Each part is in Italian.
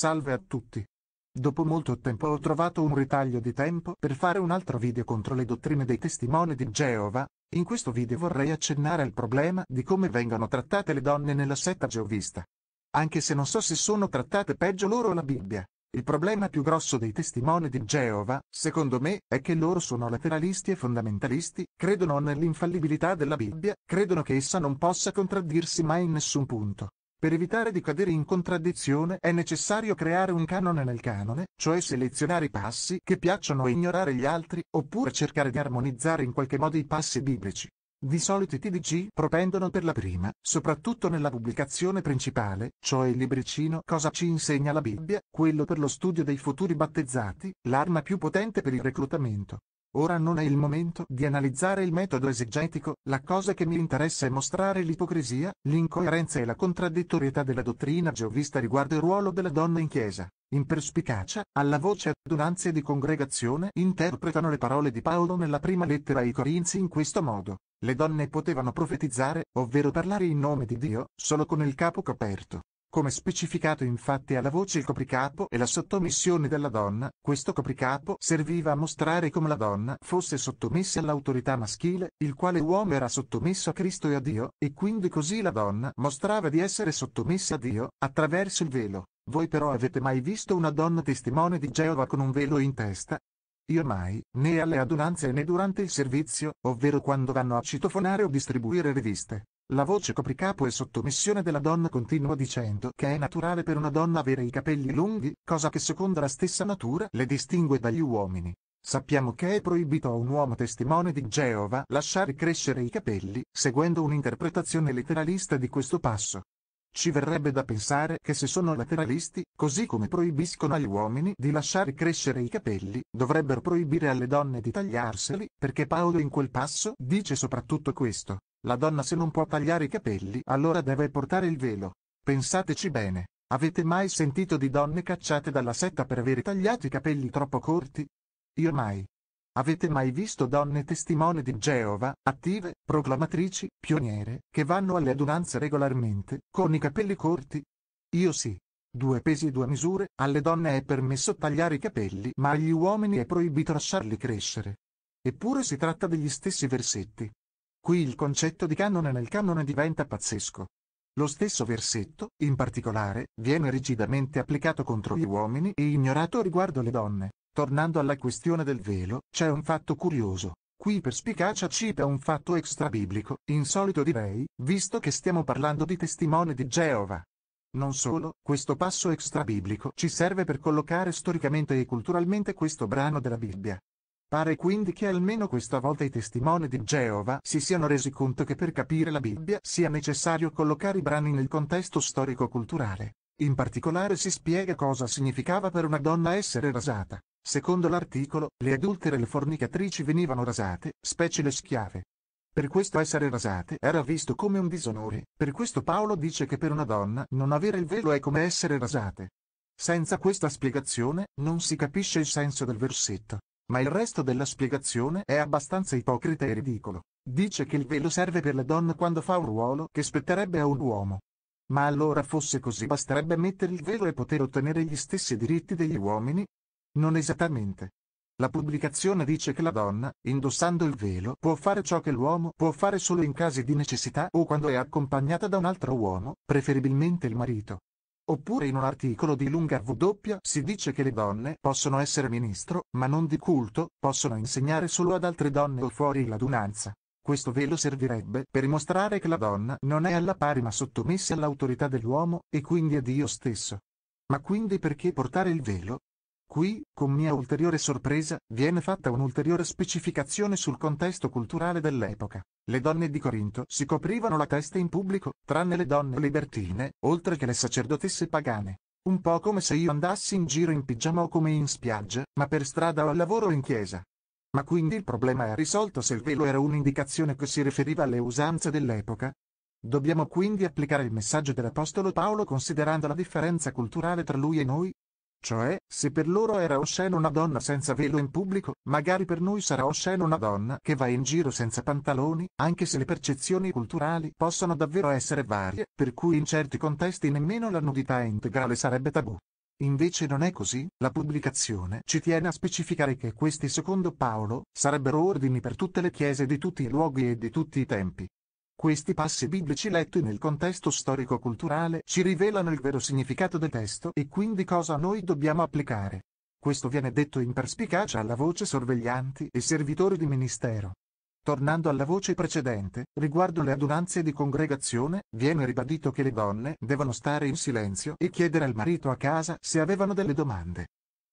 Salve a tutti. Dopo molto tempo ho trovato un ritaglio di tempo per fare un altro video contro le dottrine dei testimoni di Geova. In questo video vorrei accennare al problema di come vengono trattate le donne nella setta geovista. Anche se non so se sono trattate peggio loro o la Bibbia. Il problema più grosso dei testimoni di Geova, secondo me, è che loro sono lateralisti e fondamentalisti, credono nell'infallibilità della Bibbia, credono che essa non possa contraddirsi mai in nessun punto. Per evitare di cadere in contraddizione è necessario creare un canone nel canone, cioè selezionare i passi che piacciono e ignorare gli altri, oppure cercare di armonizzare in qualche modo i passi biblici. Di solito i TDG propendono per la prima, soprattutto nella pubblicazione principale, cioè il libricino Cosa ci insegna la Bibbia, quello per lo studio dei futuri battezzati, l'arma più potente per il reclutamento. Ora non è il momento di analizzare il metodo esegetico, la cosa che mi interessa è mostrare l'ipocrisia, l'incoerenza e la contraddittorietà della dottrina geovista riguardo il ruolo della donna in chiesa. In perspicacia, alla voce adunanze di congregazione interpretano le parole di Paolo nella prima lettera ai Corinzi in questo modo. Le donne potevano profetizzare, ovvero parlare in nome di Dio, solo con il capo coperto. Come specificato infatti alla voce il copricapo e la sottomissione della donna, questo copricapo serviva a mostrare come la donna fosse sottomessa all'autorità maschile, il quale uomo era sottomesso a Cristo e a Dio, e quindi così la donna mostrava di essere sottomessa a Dio, attraverso il velo. Voi però avete mai visto una donna testimone di Geova con un velo in testa? Io mai, né alle adunanze né durante il servizio, ovvero quando vanno a citofonare o distribuire riviste. La voce copricapo e sottomissione della donna continua dicendo che è naturale per una donna avere i capelli lunghi, cosa che secondo la stessa natura le distingue dagli uomini. Sappiamo che è proibito a un uomo testimone di Geova lasciare crescere i capelli, seguendo un'interpretazione letteralista di questo passo. Ci verrebbe da pensare che se sono lateralisti, così come proibiscono agli uomini di lasciare crescere i capelli, dovrebbero proibire alle donne di tagliarseli, perché Paolo in quel passo dice soprattutto questo. La donna se non può tagliare i capelli, allora deve portare il velo. Pensateci bene. Avete mai sentito di donne cacciate dalla setta per aver tagliato i capelli troppo corti? Io mai. Avete mai visto donne testimone di Geova, attive, proclamatrici, pioniere, che vanno alle adunanze regolarmente, con i capelli corti? Io sì. Due pesi e due misure, alle donne è permesso tagliare i capelli, ma agli uomini è proibito lasciarli crescere. Eppure si tratta degli stessi versetti. Qui il concetto di canone nel canone diventa pazzesco. Lo stesso versetto, in particolare, viene rigidamente applicato contro gli uomini e ignorato riguardo le donne. Tornando alla questione del velo, c'è un fatto curioso. Qui Perspicacia cita un fatto extrabiblico, insolito direi, visto che stiamo parlando di testimoni di Geova. Non solo, questo passo extrabiblico ci serve per collocare storicamente e culturalmente questo brano della Bibbia. Pare quindi che almeno questa volta i testimoni di Geova si siano resi conto che per capire la Bibbia sia necessario collocare i brani nel contesto storico-culturale. In particolare si spiega cosa significava per una donna essere rasata. Secondo l'articolo, le adultere e le fornicatrici venivano rasate, specie le schiave. Per questo essere rasate era visto come un disonore, per questo Paolo dice che per una donna non avere il velo è come essere rasate. Senza questa spiegazione, non si capisce il senso del versetto. Ma il resto della spiegazione è abbastanza ipocrita e ridicolo. Dice che il velo serve per la donna quando fa un ruolo che spetterebbe a un uomo. Ma allora fosse così basterebbe mettere il velo e poter ottenere gli stessi diritti degli uomini? Non esattamente. La pubblicazione dice che la donna, indossando il velo, può fare ciò che l'uomo può fare solo in casi di necessità o quando è accompagnata da un altro uomo, preferibilmente il marito. Oppure in un articolo di lunga W si dice che le donne possono essere ministro, ma non di culto, possono insegnare solo ad altre donne o fuori l'adunanza. Questo velo servirebbe per mostrare che la donna non è alla pari ma sottomessa all'autorità dell'uomo, e quindi a Dio stesso. Ma quindi perché portare il velo? Qui, con mia ulteriore sorpresa, viene fatta un'ulteriore specificazione sul contesto culturale dell'epoca. Le donne di Corinto si coprivano la testa in pubblico, tranne le donne libertine, oltre che le sacerdotesse pagane. Un po' come se io andassi in giro in pigiama o come in spiaggia, ma per strada o al lavoro o in chiesa. Ma quindi il problema è risolto se il velo era un'indicazione che si riferiva alle usanze dell'epoca? Dobbiamo quindi applicare il messaggio dell'Apostolo Paolo considerando la differenza culturale tra lui e noi, cioè, se per loro era osceno una donna senza velo in pubblico, magari per noi sarà osceno una donna che va in giro senza pantaloni, anche se le percezioni culturali possono davvero essere varie, per cui in certi contesti nemmeno la nudità integrale sarebbe tabù. Invece non è così, la pubblicazione ci tiene a specificare che questi secondo Paolo sarebbero ordini per tutte le chiese di tutti i luoghi e di tutti i tempi. Questi passi biblici letti nel contesto storico-culturale ci rivelano il vero significato del testo e quindi cosa noi dobbiamo applicare. Questo viene detto in perspicacia alla voce sorveglianti e servitori di ministero. Tornando alla voce precedente, riguardo le adunanze di congregazione, viene ribadito che le donne devono stare in silenzio e chiedere al marito a casa se avevano delle domande.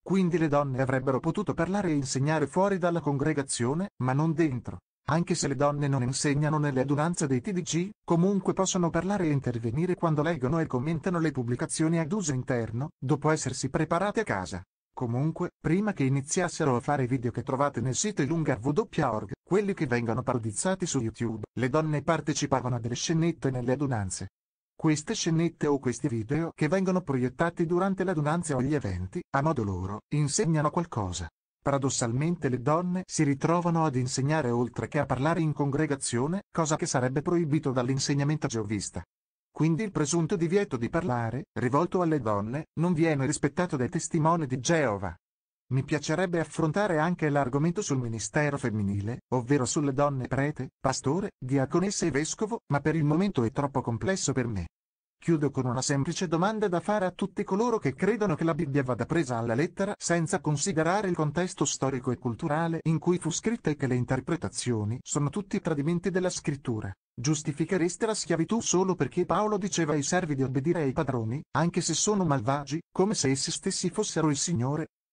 Quindi le donne avrebbero potuto parlare e insegnare fuori dalla congregazione, ma non dentro. Anche se le donne non insegnano nelle adunanze dei TDC, comunque possono parlare e intervenire quando leggono e commentano le pubblicazioni ad uso interno, dopo essersi preparate a casa. Comunque, prima che iniziassero a fare video che trovate nel sito ilungarv.org, quelli che vengono parodizzati su YouTube, le donne partecipavano a delle scenette nelle adunanze. Queste scenette o questi video che vengono proiettati durante l'adunanza o gli eventi, a modo loro, insegnano qualcosa. Paradossalmente le donne si ritrovano ad insegnare oltre che a parlare in congregazione, cosa che sarebbe proibito dall'insegnamento geovista. Quindi il presunto divieto di parlare, rivolto alle donne, non viene rispettato dai testimoni di Geova. Mi piacerebbe affrontare anche l'argomento sul ministero femminile, ovvero sulle donne prete, pastore, diaconesse e vescovo, ma per il momento è troppo complesso per me. Chiudo con una semplice domanda da fare a tutti coloro che credono che la Bibbia vada presa alla lettera senza considerare il contesto storico e culturale in cui fu scritta e che le interpretazioni sono tutti tradimenti della scrittura. Giustifichereste la schiavitù solo perché Paolo diceva ai servi di obbedire ai padroni, anche se sono malvagi, come se essi stessi fossero il Signore?